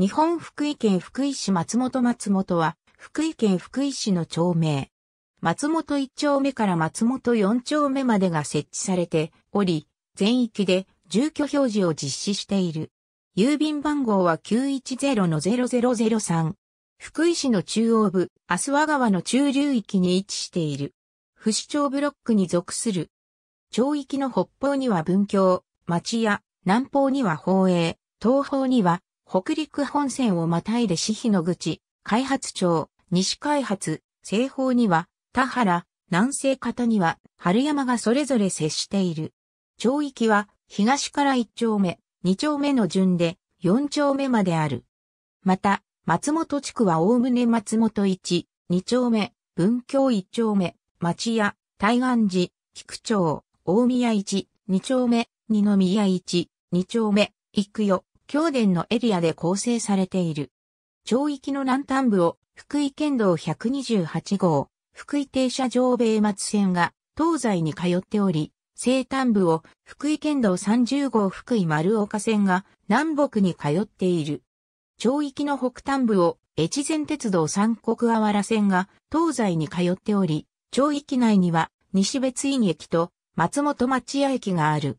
日本福井県福井市松本松本は、福井県福井市の町名。松本1丁目から松本4丁目までが設置されており、全域で住居表示を実施している。郵便番号は910-0003。福井市の中央部、阿諏和川の中流域に位置している。不死町ブロックに属する。町域の北方には文京、町屋、南方には宝永、東方には北陸本線をまたいで市比の口、開発町、西開発、西方には田原、南西方には春山がそれぞれ接している。町域は東から1丁目、2丁目の順で4丁目まである。また、松本地区はおおむね松本1、2丁目、文京1丁目、町屋、大岸寺、菊町、大宮1、2丁目、二宮1、2丁目、幾代、京電のエリアで構成されている。町域の南端部を福井県道128号、福井停車場米松線が東西に通っており、西端部を福井県道30号福井丸岡線が南北に通っている。町域の北端部を越前鉄道三国あわら線が東西に通っており、町域内には西別院駅と松本町屋駅がある。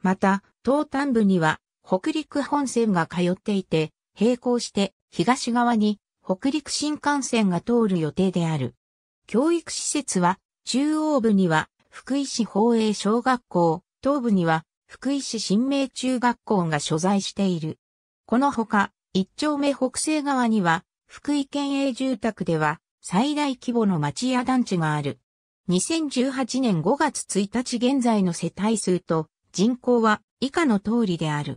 また、東端部には北陸本線が通っていて、並行して東側に北陸新幹線が通る予定である。教育施設は、中央部には福井市宝永小学校、東部には福井市新明中学校が所在している。このほか、一丁目北西側には、福井県営住宅では、最大規模の町屋団地がある。2018年5月1日現在の世帯数と人口は以下の通りである。